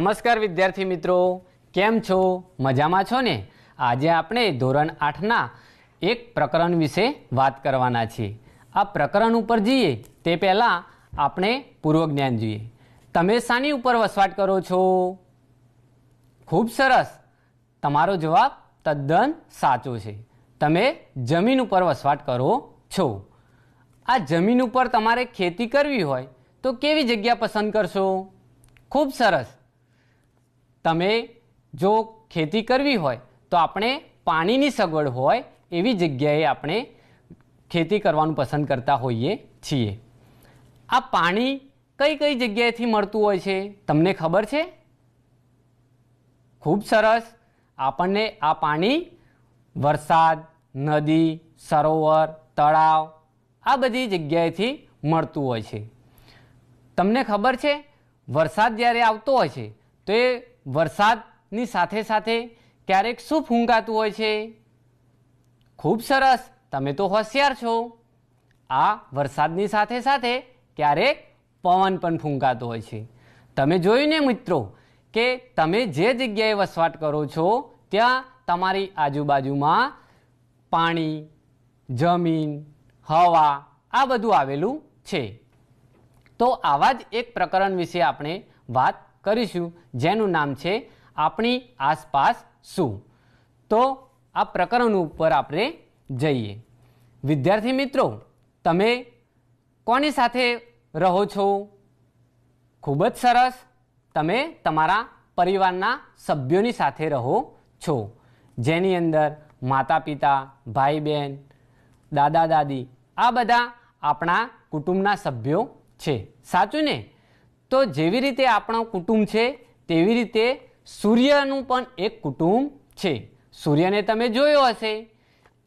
નમસ્કાર વિદ્યાર્થી મિત્રો કેમ છો મજામાં છો ને આજે આપણે ધોરણ આઠના એક પ્રકરણ વિશે વાત કરવાના છીએ આ પ્રકરણ ઉપર જઈએ તે પહેલાં આપણે પૂર્વ જ્ઞાન જોઈએ તમે શાની ઉપર વસવાટ કરો છો ખૂબ સરસ તમારો જવાબ તદ્દન સાચો છે તમે જમીન ઉપર વસવાટ કરો છો આ જમીન ઉપર તમારે ખેતી કરવી હોય તો કેવી જગ્યા પસંદ કરશો ખૂબ સરસ તમે જો ખેતી કરવી હોય તો આપણે પાણીની સગવડ હોય એવી જગ્યાએ આપણે ખેતી કરવાનું પસંદ કરતા હોઈએ છીએ આ પાણી કઈ કઈ જગ્યાએથી મળતું હોય છે તમને ખબર છે ખૂબ સરસ આપણને આ પાણી વરસાદ નદી સરોવર તળાવ આ બધી જગ્યાએથી મળતું હોય છે તમને ખબર છે વરસાદ જ્યારે આવતો હોય છે તો એ વરસાદની સાથે સાથે ક્યારેક શું ફૂંકાતું હોય છે ખૂબ સરસ તમે તો હોશિયાર છો આ વરસાદની સાથે સાથે ક્યારેક પવન પણ ફૂંકાતો હોય છે તમે જોયું ને મિત્રો કે તમે જે જગ્યાએ વસવાટ કરો છો ત્યાં તમારી આજુબાજુમાં પાણી જમીન હવા આ બધું આવેલું છે તો આવા જ એક પ્રકરણ વિશે આપણે વાત કરીશું જેનું નામ છે આપણી આસપાસ શું તો આ પ્રકરણ ઉપર આપણે જઈએ વિદ્યાર્થી મિત્રો તમે કોની સાથે રહો છો ખૂબ જ સરસ તમે તમારા પરિવારના સભ્યોની સાથે રહો છો જેની અંદર માતા પિતા ભાઈ બહેન દાદા દાદી આ બધા આપણા કુટુંબના સભ્યો છે સાચું ને તો જેવી રીતે આપણો કુટુંબ છે તેવી રીતે સૂર્યનું પણ એક કુટુંબ છે સૂર્યને તમે જોયો હશે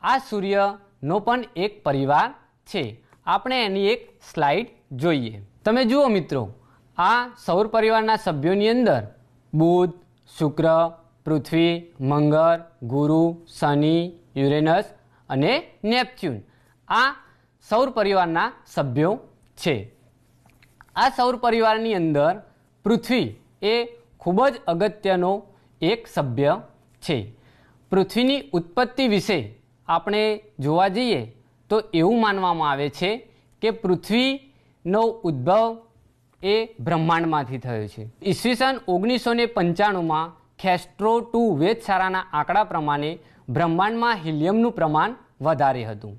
આ સૂર્યનો પણ એક પરિવાર છે આપણે એની એક સ્લાઇડ જોઈએ તમે જુઓ મિત્રો આ સૌર પરિવારના સભ્યોની અંદર બુધ શુક્ર પૃથ્વી મંગળ ગુરુ શનિ યુરેનસ અને નેપચ્યુન આ સૌર પરિવારના સભ્યો છે આ સૌર પરિવારની અંદર પૃથ્વી એ ખૂબ જ અગત્યનો એક સભ્ય છે પૃથ્વીની ઉત્પત્તિ વિશે આપણે જોવા જઈએ તો એવું માનવામાં આવે છે કે પૃથ્વીનો ઉદ્ભવ એ બ્રહ્માંડમાંથી થયો છે ઈસવીસન ઓગણીસો ને પંચાણુંમાં ખેસ્ટ્રો ટુ વેધશાળાના આંકડા પ્રમાણે બ્રહ્માંડમાં હિલિયમનું પ્રમાણ વધારે હતું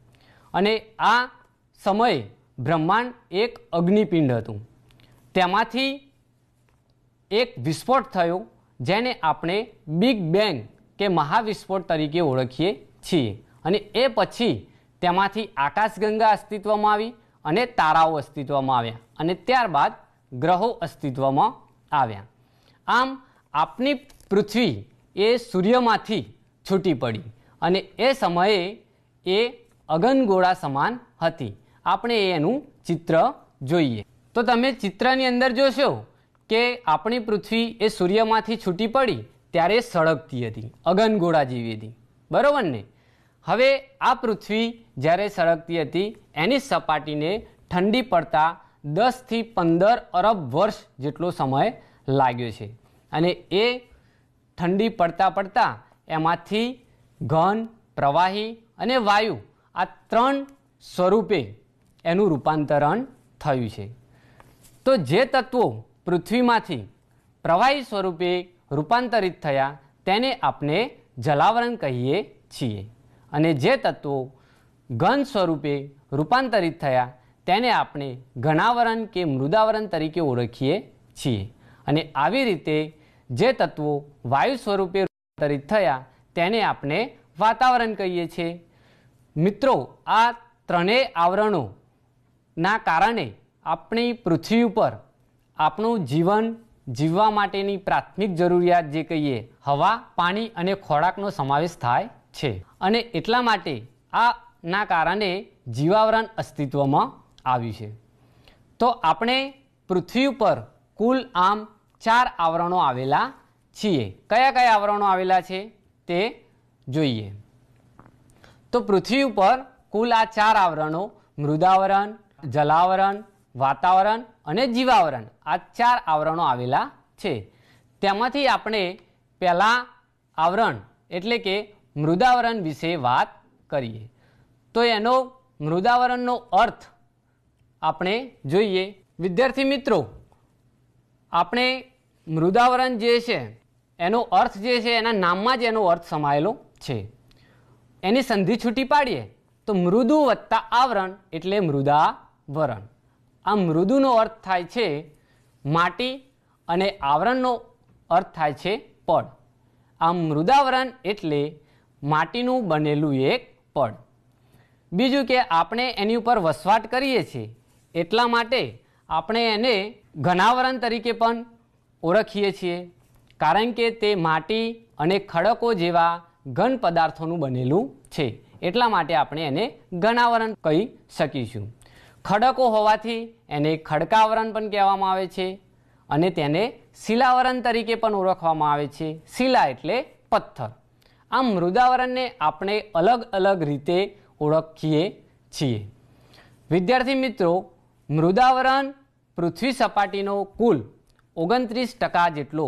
અને આ સમયે બ્રહ્માંડ એક અગ્નિપિંડ હતું તેમાંથી એક વિસ્ફોટ થયો જેને આપણે બિગ બેંગ કે મહાવિસ્ફોટ તરીકે ઓળખીએ છીએ અને એ પછી તેમાંથી આકાશગંગા અસ્તિત્વમાં આવી અને તારાઓ અસ્તિત્વમાં આવ્યા અને ત્યારબાદ ગ્રહો અસ્તિત્વમાં આવ્યા આમ આપની પૃથ્વી એ સૂર્યમાંથી છૂટી પડી અને એ સમયે એ અગનગોળા સમાન હતી આપણે એનું ચિત્ર જોઈએ તો તમે ચિત્રની અંદર જોશો કે આપણી પૃથ્વી એ સૂર્યમાંથી છૂટી પડી ત્યારે સળગતી હતી અગનગોળા જેવી હતી બરાબર ને હવે આ પૃથ્વી જ્યારે સળગતી હતી એની સપાટીને ઠંડી પડતા દસથી પંદર અરબ વર્ષ જેટલો સમય લાગ્યો છે અને એ ઠંડી પડતા પડતા એમાંથી ઘન પ્રવાહી અને વાયુ આ ત્રણ સ્વરૂપે એનું રૂપાંતરણ થયું છે તો જે તત્વો પૃથ્વીમાંથી પ્રવાહી સ્વરૂપે રૂપાંતરિત થયા તેને આપણે જલાવરણ કહીએ છીએ અને જે તત્વો ઘન સ્વરૂપે રૂપાંતરિત થયા તેને આપણે ઘણાવરણ કે મૃદાવરણ તરીકે ઓળખીએ છીએ અને આવી રીતે જે તત્વો વાયુ સ્વરૂપે રૂપાંતરિત થયા તેને આપણે વાતાવરણ કહીએ છીએ મિત્રો આ ત્રણેય આવરણોના કારણે આપણી પૃથ્વી ઉપર આપણું જીવન જીવવા માટેની પ્રાથમિક જરૂરિયાત જે કહીએ હવા પાણી અને ખોરાકનો સમાવેશ થાય છે અને એટલા માટે આના કારણે જીવાવરણ અસ્તિત્વમાં આવ્યું છે તો આપણે પૃથ્વી ઉપર કુલ આમ ચાર આવરણો આવેલા છીએ કયા કયા આવરણો આવેલા છે તે જોઈએ તો પૃથ્વી ઉપર કુલ આ ચાર આવરણો મૃદાવરણ જલાવરણ વાતાવરણ અને જીવાવરણ આ ચાર આવરણો આવેલા છે તેમાંથી આપણે પહેલાં આવરણ એટલે કે મૃદાવરણ વિશે વાત કરીએ તો એનો મૃદાવરણનો અર્થ આપણે જોઈએ વિદ્યાર્થી મિત્રો આપણે મૃદાવરણ જે છે એનો અર્થ જે છે એના નામમાં જ એનો અર્થ સમાયેલો છે એની સંધિ છૂટી પાડીએ તો મૃદુ વત્તા આવરણ એટલે મૃદાવરણ આ મૃદુનો અર્થ થાય છે માટી અને આવરણનો અર્થ થાય છે પડ આ મૃદાવરણ એટલે માટીનું બનેલું એક પડ બીજું કે આપણે એની ઉપર વસવાટ કરીએ છીએ એટલા માટે આપણે એને ઘનાવરણ તરીકે પણ ઓળખીએ છીએ કારણ કે તે માટી અને ખડકો જેવા ઘન પદાર્થોનું બનેલું છે એટલા માટે આપણે એને ઘનાવરણ કહી શકીશું ખડકો હોવાથી એને ખડકાવરણ પણ કહેવામાં આવે છે અને તેને શિલાવરણ તરીકે પણ ઓળખવામાં આવે છે શિલા એટલે પથ્થર આમ મૃદાવરણને આપણે અલગ અલગ રીતે ઓળખીએ છીએ વિદ્યાર્થી મિત્રો મૃદાવરણ પૃથ્વી સપાટીનો કુલ ઓગણત્રીસ ટકા જેટલો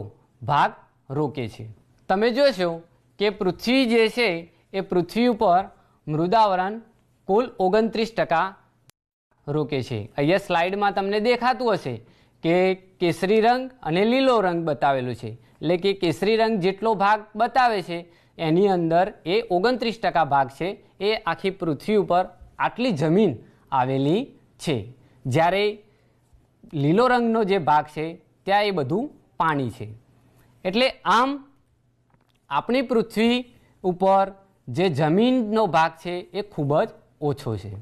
ભાગ રોકે છે તમે જોશો કે પૃથ્વી જે છે એ પૃથ્વી ઉપર મૃદાવરણ કુલ ઓગણત્રીસ ટકા રોકે છે અહીંયા સ્લાઇડમાં તમને દેખાતું હશે કે કેસરી રંગ અને લીલો રંગ બતાવેલો છે એટલે કે કેસરી રંગ જેટલો ભાગ બતાવે છે એની અંદર એ ઓગણત્રીસ ટકા ભાગ છે એ આખી પૃથ્વી ઉપર આટલી જમીન આવેલી છે જ્યારે લીલો રંગનો જે ભાગ છે ત્યાં એ બધું પાણી છે એટલે આમ આપણી પૃથ્વી ઉપર જે જમીનનો ભાગ છે એ ખૂબ જ ઓછો છે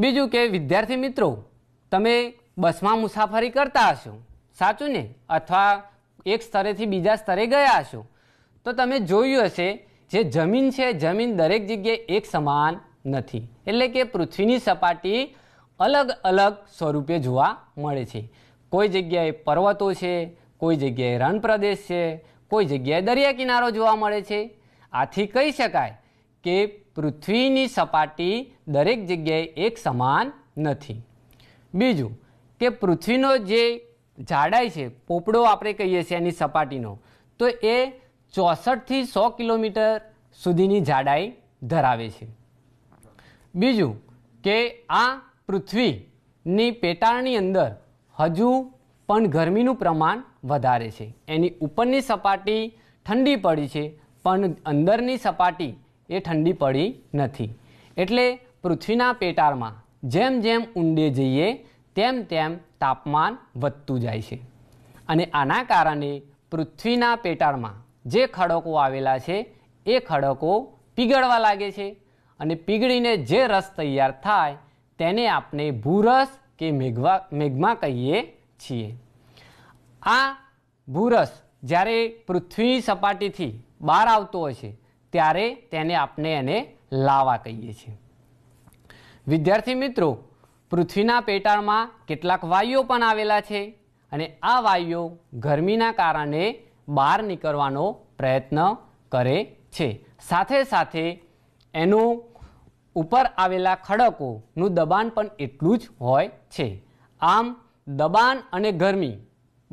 બીજું કે વિદ્યાર્થી મિત્રો તમે બસમાં મુસાફરી કરતા હશો સાચું ને અથવા એક સ્તરેથી બીજા સ્તરે ગયા હશો તો તમે જોયું હશે જે જમીન છે જમીન દરેક જગ્યાએ એક સમાન નથી એટલે કે પૃથ્વીની સપાટી અલગ અલગ સ્વરૂપે જોવા મળે છે કોઈ જગ્યાએ પર્વતો છે કોઈ જગ્યાએ રણપ્રદેશ છે કોઈ જગ્યાએ દરિયા કિનારો જોવા મળે છે આથી કહી શકાય કે પૃથ્વીની સપાટી દરેક જગ્યાએ એક સમાન નથી બીજું કે પૃથ્વીનો જે જાડાઈ છે પોપડો આપણે કહીએ છીએ એની સપાટીનો તો એ ચોસઠથી સો કિલોમીટર સુધીની જાડાઈ ધરાવે છે બીજું કે આ પૃથ્વીની પેટાળની અંદર હજુ પણ ગરમીનું પ્રમાણ વધારે છે એની ઉપરની સપાટી ઠંડી પડી છે પણ અંદરની સપાટી એ ઠંડી પડી નથી એટલે પૃથ્વીના પેટાળમાં જેમ જેમ ઊંડે જઈએ તેમ તેમ તાપમાન વધતું જાય છે અને આના કારણે પૃથ્વીના પેટાળમાં જે ખડકો આવેલા છે એ ખડકો પીગળવા લાગે છે અને પીગળીને જે રસ તૈયાર થાય તેને આપણે ભૂરસ કે મેઘવા મેઘમાં કહીએ છીએ આ ભૂરસ જ્યારે પૃથ્વી સપાટીથી બહાર આવતો હોય છે ત્યારે તેને આપણે એને લાવા કહીએ છીએ વિદ્યાર્થી મિત્રો પૃથ્વીના પેટાળમાં કેટલાક વાયુઓ પણ આવેલા છે અને આ વાયુઓ ગરમીના કારણે બહાર નીકળવાનો પ્રયત્ન કરે છે સાથે સાથે એનું ઉપર આવેલા ખડકોનું દબાણ પણ એટલું જ હોય છે આમ દબાણ અને ગરમી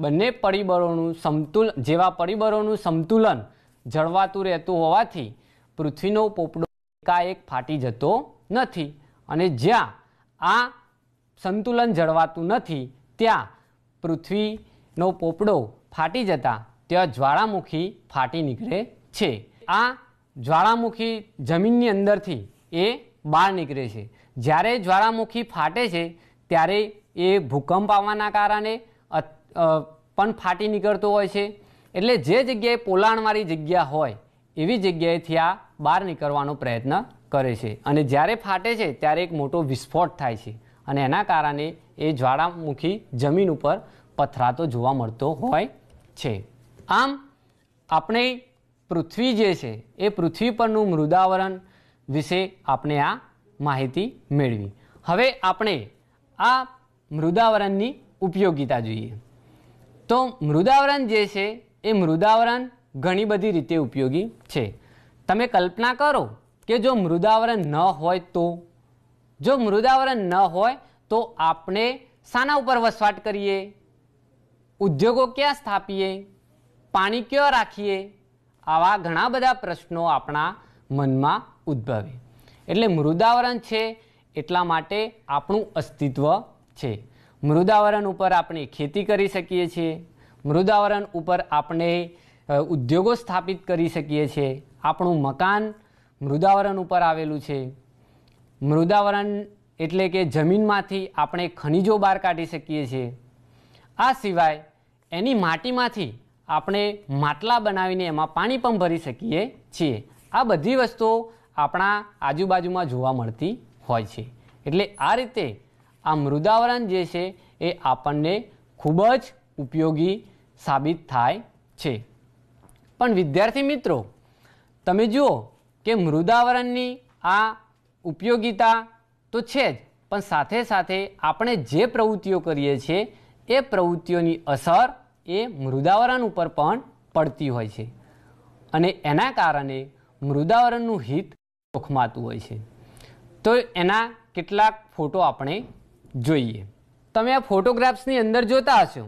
બંને પરિબળોનું સમતુલ જેવા પરિબળોનું સંતુલન જળવાતું રહેતું હોવાથી પૃથ્વીનો પોપડો એકાએક ફાટી જતો નથી અને જ્યાં આ સંતુલન જળવાતું નથી ત્યાં પૃથ્વીનો પોપડો ફાટી જતા ત્યાં જ્વાળામુખી ફાટી નીકળે છે આ જ્વાળામુખી જમીનની અંદરથી એ બહાર નીકળે છે જ્યારે જ્વાળામુખી ફાટે છે ત્યારે એ ભૂકંપ આવવાના કારણે પણ ફાટી નીકળતો હોય છે એટલે જે જગ્યાએ પોલાણવાળી જગ્યા હોય એવી જગ્યાએથી આ બહાર નીકળવાનો પ્રયત્ન કરે છે અને જ્યારે ફાટે છે ત્યારે એક મોટો વિસ્ફોટ થાય છે અને એના કારણે એ જ્વાળામુખી જમીન ઉપર પથરાતો જોવા મળતો હોય છે આમ આપણે પૃથ્વી જે છે એ પૃથ્વી પરનું મૃદાવરણ વિશે આપણે આ માહિતી મેળવી હવે આપણે આ મૃદાવરણની ઉપયોગિતા જોઈએ તો મૃદાવરણ જે છે એ મૃદાવરણ ઘણી બધી રીતે ઉપયોગી છે તમે કલ્પના કરો કે જો મૃદાવરણ ન હોય તો જો મૃદાવરણ ન હોય તો આપણે શાના ઉપર વસવાટ કરીએ ઉદ્યોગો ક્યાં સ્થાપીએ પાણી ક્યાં રાખીએ આવા ઘણા બધા પ્રશ્નો આપણા મનમાં ઉદ્ભવે એટલે મૃદાવરણ છે એટલા માટે આપણું અસ્તિત્વ છે મૃદાવરણ ઉપર આપણે ખેતી કરી શકીએ છીએ મૃદાવરણ ઉપર આપણે ઉદ્યોગો સ્થાપિત કરી શકીએ છીએ આપણું મકાન મૃદાવરણ ઉપર આવેલું છે મૃદાવરણ એટલે કે જમીનમાંથી આપણે ખનિજો બહાર કાઢી શકીએ છીએ આ સિવાય એની માટીમાંથી આપણે માટલા બનાવીને એમાં પાણી પણ ભરી શકીએ છીએ આ બધી વસ્તુઓ આપણા આજુબાજુમાં જોવા મળતી હોય છે એટલે આ રીતે આ મૃદાવરણ જે છે એ આપણને ખૂબ જ ઉપયોગી સાબિત થાય છે પણ વિદ્યાર્થી મિત્રો તમે જુઓ કે મૃદાવરણની આ ઉપયોગિતા તો છે જ પણ સાથે સાથે આપણે જે પ્રવૃત્તિઓ કરીએ છીએ એ પ્રવૃત્તિઓની અસર એ મૃદાવરણ ઉપર પણ પડતી હોય છે અને એના કારણે મૃદાવરણનું હિત જોખમાતું હોય છે તો એના કેટલાક ફોટો આપણે જોઈએ તમે આ ફોટોગ્રાફ્સની અંદર જોતા હશો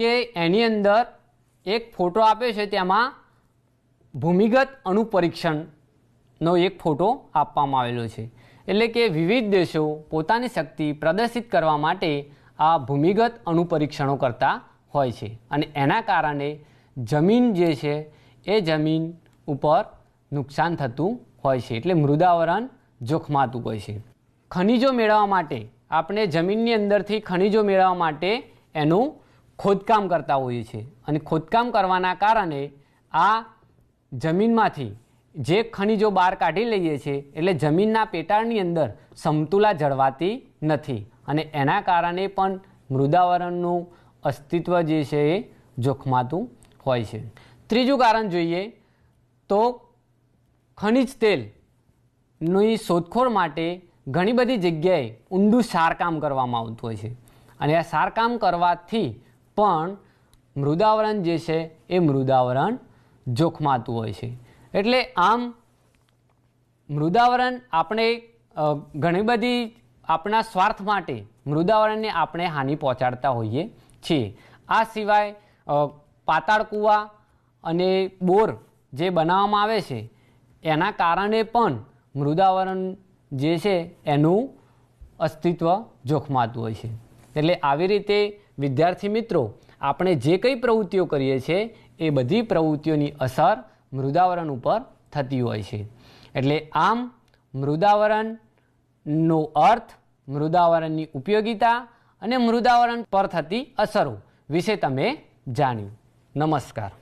કે એની અંદર એક ફોટો આપ્યો છે તેમાં ભૂમિગત અણુપરીક્ષણનો એક ફોટો આપવામાં આવેલો છે એટલે કે વિવિધ દેશો પોતાની શક્તિ પ્રદર્શિત કરવા માટે આ ભૂમિગત અણુપરીક્ષણો કરતા હોય છે અને એના કારણે જમીન જે છે એ જમીન ઉપર નુકસાન થતું હોય છે એટલે મૃદાવરણ જોખમાતું હોય છે ખનિજો મેળવવા માટે આપણે જમીનની અંદરથી ખનિજો મેળવવા માટે એનું ખોદકામ કરતા હોઈએ છીએ અને ખોદકામ કરવાના કારણે આ જમીનમાંથી જે ખનિજો બહાર કાઢી લઈએ છીએ એટલે જમીનના પેટાળની અંદર સમતુલા જળવાતી નથી અને એના કારણે પણ મૃદાવરણનું અસ્તિત્વ જે છે એ જોખમાતું હોય છે ત્રીજું કારણ જોઈએ તો ખનિજ તેલની શોધખોળ માટે ઘણી બધી જગ્યાએ ઊંડું સારકામ કરવામાં આવતું હોય છે અને આ સારકામ કરવાથી પણ મૃદાવરણ જે છે એ મૃદાવરણ જોખમાતું હોય છે એટલે આમ મૃદાવરણ આપણે ઘણી બધી આપણા સ્વાર્થ માટે મૃદાવરણને આપણે હાનિ પહોંચાડતા હોઈએ છીએ આ સિવાય પાતાળ કૂવા અને બોર જે બનાવવામાં આવે છે એના કારણે પણ મૃદાવરણ જે છે એનું અસ્તિત્વ જોખમાતું હોય છે એટલે આવી રીતે વિદ્યાર્થી મિત્રો આપણે જે કંઈ પ્રવૃત્તિઓ કરીએ છીએ એ બધી પ્રવૃત્તિઓની અસર મૃદાવરણ ઉપર થતી હોય છે એટલે આમ મૃદાવરણનો અર્થ મૃદાવરણની ઉપયોગિતા અને મૃદાવરણ પર થતી અસરો વિશે તમે જાણ્યું નમસ્કાર